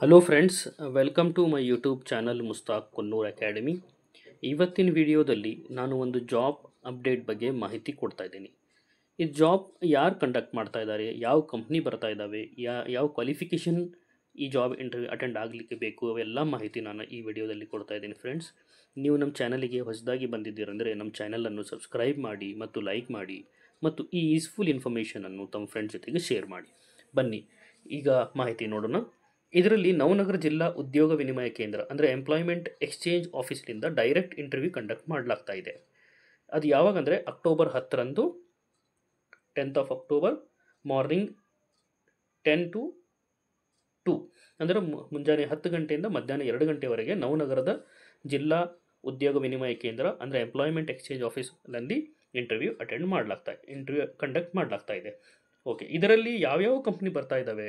hello friends welcome to my YouTube channel Mushtaq Konnur academy ಇವತ್ತಿನ ವಿಡಿಯೋದಲ್ಲಿ ನಾನು ಒಂದು ಜಾಬ್ ಅಪ್ಡೇಟ್ ಬಗ್ಗೆ ಮಾಹಿತಿ ಕೊಡ್ತಾ ಇದ್ದೀನಿ ಈ ಜಾಬ್ ಯಾರು ಕಂಡಕ್ಟ್ ಮಾಡ್ತಾ ಇದ್ದಾರೆ ಯಾವ ಕಂಪ್ನಿ ಬರ್ತಾ ಇದ್ದಾವೆ ಯಾ ಯಾವ ಕ್ವಾಲಿಫಿಕೇಷನ್ ಈ ಜಾಬ್ ಇಂಟರ್ವ್ಯೂ ಅಟೆಂಡ್ ಆಗಲಿಕ್ಕೆ ಬೇಕು ಅವೆಲ್ಲ ಮಾಹಿತಿ ನಾನು ಈ ವಿಡಿಯೋದಲ್ಲಿ ಕೊಡ್ತಾ ಇದ್ದೀನಿ ಫ್ರೆಂಡ್ಸ್ ನೀವು ನಮ್ಮ ಚಾನಲಿಗೆ ಹೊಸದಾಗಿ ಬಂದಿದ್ದೀರಂದರೆ ನಮ್ಮ ಚಾನಲನ್ನು ಸಬ್ಸ್ಕ್ರೈಬ್ ಮಾಡಿ ಮತ್ತು ಲೈಕ್ ಮಾಡಿ ಮತ್ತು ಈ ಯೂಸ್ಫುಲ್ ಇನ್ಫಾರ್ಮೇಷನನ್ನು ತಮ್ಮ ಫ್ರೆಂಡ್ಸ್ ಜೊತೆಗೆ ಶೇರ್ ಮಾಡಿ ಬನ್ನಿ ಈಗ ಮಾಹಿತಿ ನೋಡೋಣ ಇದರಲ್ಲಿ ನವನಗರ ಜಿಲ್ಲಾ ಉದ್ಯೋಗ ವಿನಿಮಯ ಕೇಂದ್ರ ಅಂದರೆ ಎಂಪ್ಲಾಯ್ಮೆಂಟ್ ಎಕ್ಸ್ಚೇಂಜ್ ಆಫೀಸ್ನಿಂದ ಡೈರೆಕ್ಟ್ ಇಂಟರ್ವ್ಯೂ ಕಂಡಕ್ಟ್ ಮಾಡಲಾಗ್ತಾ ಇದೆ ಅದು ಅಂದರೆ ಅಕ್ಟೋಬರ್ ಹತ್ತರಂದು tenth of October morning ten to two ಅಂದರೆ ಮುಂಜಾನೆ ಹತ್ತು ಗಂಟೆಯಿಂದ ಮಧ್ಯಾಹ್ನ ಎರಡು ಗಂಟೆವರೆಗೆ ನವನಗರದ ಜಿಲ್ಲಾ ಉದ್ಯೋಗ ವಿನಿಮಯ ಕೇಂದ್ರ ಅಂದರೆ ಎಂಪ್ಲಾಯ್ಮೆಂಟ್ ಎಕ್ಸ್ಚೇಂಜ್ ಆಫೀಸ್ನಲ್ಲಿ ಇಂಟರ್ವ್ಯೂ ಅಟೆಂಡ್ ಮಾಡಲಾಗ್ತಾ ಇಂಟರ್ವ್ಯೂ ಕಂಡಕ್ಟ್ ಮಾಡಲಾಗ್ತಾ ಇದೆ ಓಕೆ ಇದರಲ್ಲಿ ಯಾವ್ಯಾವ ಕಂಪ್ನಿ ಬರ್ತಾ ಇದ್ದಾವೆ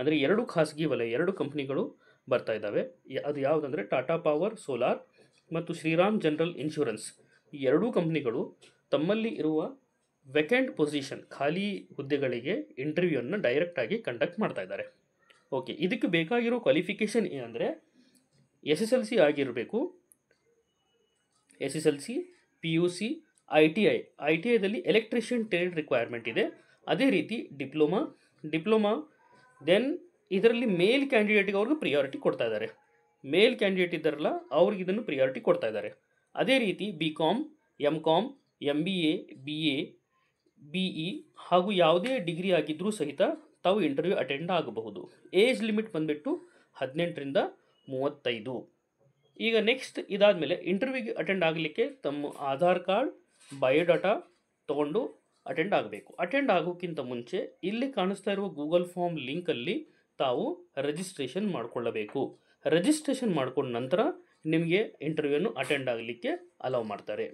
ಅಂದರೆ ಎರಡು ಖಾಸಗಿ ವಲಯ ಎರಡು ಕಂಪ್ನಿಗಳು ಬರ್ತಾ ಇದ್ದಾವೆ ಅದು ಯಾವುದಂದರೆ ಟಾಟಾ ಪವರ್ ಸೋಲಾರ್ ಮತ್ತು ಶ್ರೀರಾಮ್ ಜನರಲ್ ಇನ್ಶೂರೆನ್ಸ್ ಈ ಎರಡೂ ಕಂಪ್ನಿಗಳು ತಮ್ಮಲ್ಲಿ ಇರುವ ವೆಕೆಂಟ್ ಪೊಸಿಷನ್ ಖಾಲಿ ಹುದ್ದೆಗಳಿಗೆ ಇಂಟರ್ವ್ಯೂವನ್ನು ಡೈರೆಕ್ಟಾಗಿ ಕಂಡಕ್ಟ್ ಮಾಡ್ತಾ ಇದ್ದಾರೆ ಓಕೆ ಇದಕ್ಕೆ ಬೇಕಾಗಿರೋ ಕ್ವಾಲಿಫಿಕೇಷನ್ ಏನಂದರೆ ಎಸ್ ಎಸ್ ಎಲ್ ಸಿ ಆಗಿರಬೇಕು S S L C P U C I T I I T ಐದಲ್ಲಿ ಎಲೆಕ್ಟ್ರಿಷಿಯನ್ ಟ್ರೇಡ್ ರಿಕ್ವೈರ್ಮೆಂಟ್ ಇದೆ ಅದೇ ರೀತಿ ಡಿಪ್ಲೊಮಾ ಡಿಪ್ಲೊಮಾ ದೆನ್ ಇದರಲ್ಲಿ ಮೇಲ್ ಕ್ಯಾಂಡಿಡೇಟ್ಗೆ ಅವ್ರಿಗೆ ಪ್ರಿಯಾರಿಟಿ ಕೊಡ್ತಾ ಇದ್ದಾರೆ ಮೇಲ್ ಕ್ಯಾಂಡಿಡೇಟ್ ಇದ್ದಾರಲ್ಲ ಅವ್ರಿಗೆ ಇದನ್ನು ಪ್ರಿಯಾರಿಟಿ ಕೊಡ್ತಾ ಇದ್ದಾರೆ ಅದೇ ರೀತಿ B com M com M B A B A B E ಹಾಗೂ ಯಾವುದೇ ಡಿಗ್ರಿ ಆಗಿದ್ದರೂ ಸಹಿತ ತಾವು ಇಂಟರ್ವ್ಯೂ ಅಟೆಂಡ್ ಆಗಬಹುದು ಏಜ್ ಲಿಮಿಟ್ ಬಂದ್ಬಿಟ್ಟು ಹದಿನೆಂಟರಿಂದ ಮೂವತ್ತೈದು ಈಗ ನೆಕ್ಸ್ಟ್ ಇದಾದ ಮೇಲೆ ಇಂಟರ್ವ್ಯೂಗೆ ಅಟೆಂಡ್ ಆಗಲಿಕ್ಕೆ ತಮ್ಮ ಆಧಾರ್ ಕಾರ್ಡ್ ಬಯೋಡಾಟಾ ತೊಗೊಂಡು ಅಟೆಂಡ್ ಆಗಬೇಕು ಅಟೆಂಡ್ ಆಗೋಕ್ಕಿಂತ ಮುಂಚೆ ಇಲ್ಲಿ ಕಾಣಿಸ್ತಾ ಇರುವ ಗೂಗಲ್ ಫಾರ್ಮ್ ಲಿಂಕಲ್ಲಿ ತಾವು ರಿಜಿಸ್ಟ್ರೇಷನ್ ಮಾಡಿಕೊಳ್ಳಬೇಕು ರಿಜಿಸ್ಟ್ರೇಷನ್ ಮಾಡ್ಕೊಂಡ ನಂತರ ನಿಮಗೆ ಇಂಟರ್ವ್ಯೂನು ಅಟೆಂಡ್ ಆಗಲಿಕ್ಕೆ ಅಲೌ ಮಾಡ್ತಾರೆ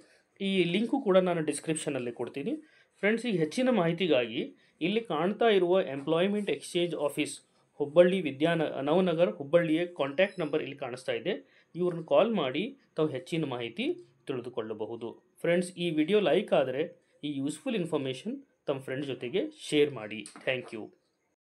ಈ ಲಿಂಕು ಕೂಡ ನಾನು ಡಿಸ್ಕ್ರಿಪ್ಷನಲ್ಲಿ ಕೊಡ್ತೀನಿ ಫ್ರೆಂಡ್ಸ್ ಈಗ ಹೆಚ್ಚಿನ ಮಾಹಿತಿಗಾಗಿ ಇಲ್ಲಿ ಕಾಣ್ತಾ ಇರುವ ಎಂಪ್ಲಾಯ್ಮೆಂಟ್ ಎಕ್ಸ್ಚೇಂಜ್ ಆಫೀಸ್ ಹುಬ್ಬಳ್ಳಿ ವಿದ್ಯಾನ ನವನಗರ್ ಹುಬ್ಬಳ್ಳಿಯ ಕಾಂಟ್ಯಾಕ್ಟ್ ನಂಬರ್ ಇಲ್ಲಿ ಕಾಣಿಸ್ತಾ ಇದೆ ಇವ್ರನ್ನ ಕಾಲ್ ಮಾಡಿ ತಾವು ಹೆಚ್ಚಿನ ಮಾಹಿತಿ ತಿಳಿದುಕೊಳ್ಳಬಹುದು ಫ್ರೆಂಡ್ಸ್ ಈ ವಿಡಿಯೋ ಲೈಕ್ ಆದರೆ ಈ ಯೂಸ್ಫುಲ್ ಇನ್ಫಾರ್ಮೇಷನ್ ತಮ್ಮ ಫ್ರೆಂಡ್ ಜೊತೆಗೆ ಶೇರ್ ಮಾಡಿ ಥ್ಯಾಂಕ್ ಯು